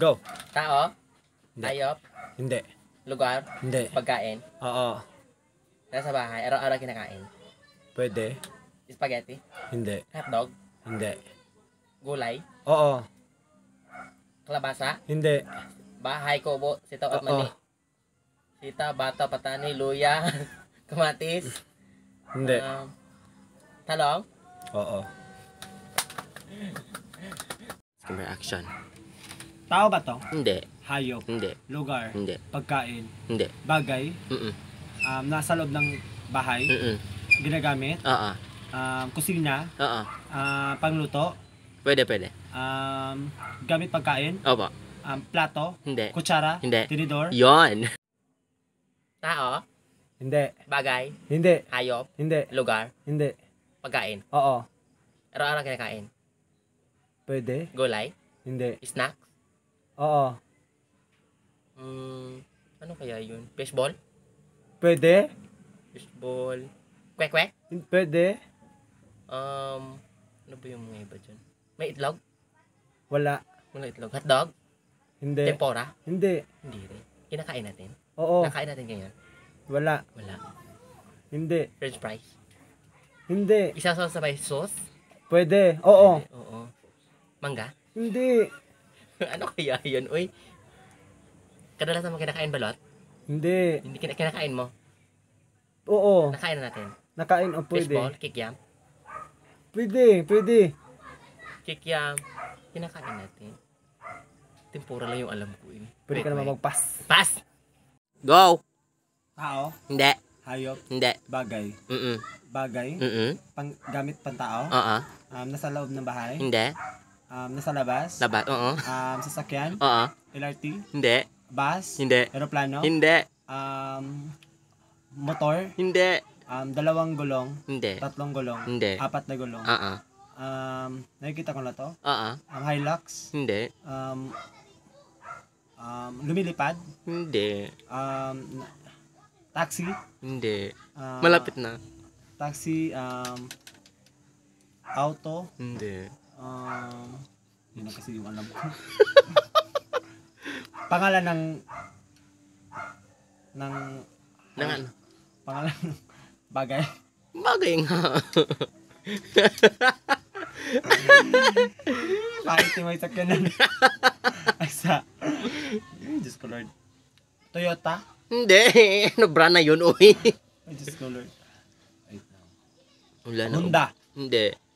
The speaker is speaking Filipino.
Go. Tao? Hindi. Hayop? Hindi. Lugar? Hindi. Pagkain? Oo. Nasa bahay, araw-araw kinakain? Pwede. Spaghetti? Hindi. Hotdog? Hindi. Gulay? Oo. Kalabasa? Hindi. Bahay, kubo, sitaw at Oo. mani? Sita, bata, patani, luya, kamatis? Hindi. Um, talong? Oo. Camera action. Tao ba to? Hindi. Hayop? Hindi. Lugar? Hindi. Pagkain? Hindi. Bagay? Mm-mm. Um, nasa loob ng bahay? Mm-mm. Ginagamit? Oo. Um, kusina? Oo. Uh, pangluto? Pwede, pwede. Um, gamit pagkain? Opo. Um, plato? Hindi. Kutsara? Hindi. Tinidor? Yon. Tao? Hindi. Bagay? Hindi. Hayop? Hindi. Lugar? Hindi. Pagkain? Oo. Araw-araw kinakain? Pwede. Gulay? Hindi. Snacks? Oo. Mm, ano kaya yun? Baseball? Pwede? Fishball. Kwek-kwek? Pwede. Um, ano ba yung mga iba dyan? May itlog? Wala. Wala itlog. Hotdog? Hindi. Tempura? Hindi. Hindi rin. Kinakain natin? Oo. Nakain natin ngayon? Wala. Wala. Hindi. French fries? Hindi. Isasasabay sauce? Pwede. Oo. Pwede. Oo. Mangga? Hindi. ano kaya yun, uy? Kadalasan mo kinakain balot? Hindi. Hindi kin kinakain mo? Oo. Nakain na natin. Nakain o oh, pwede. Fishball, kikyam? Pwede, pwede. Kikyam, kinakain natin. Tempura lang yung alam ko eh. Pwede wait, ka naman mag-pass. Pass! Go! Tao? Hindi. Hayop? Hindi. Bagay? Mm-mm. Bagay? Mm-mm. Pang gamit pantao? Oo. Uh -huh. Um, nasa loob ng bahay? Hindi. Um, nasa labas? Labas, oo. Um, sasakyan? Oo. LRT? Hindi. Bus? Hindi. Aeroplano? Hindi. Um, motor? Hindi. Um, dalawang gulong? Hindi. Tatlong gulong? Hindi. Apat na gulong? Oo. Um, nakikita ko na to? Oo. Um, Hilux? Hindi. Um, um, lumilipad? Hindi. Um, taxi? Hindi. Uh, Malapit na. Taxi, um, auto? Hindi. Um, yun na kasi yung alam ko. pangalan ng ng ng ano? Pangalan ng bagay. Bagay nga. Bakit yung may sakyanan? Asa? Diyos ko Lord. Toyota? Hindi. Ano brand na yun, uy? Ay, Diyos ko Lord. Wala na. Oh. Honda? Hindi.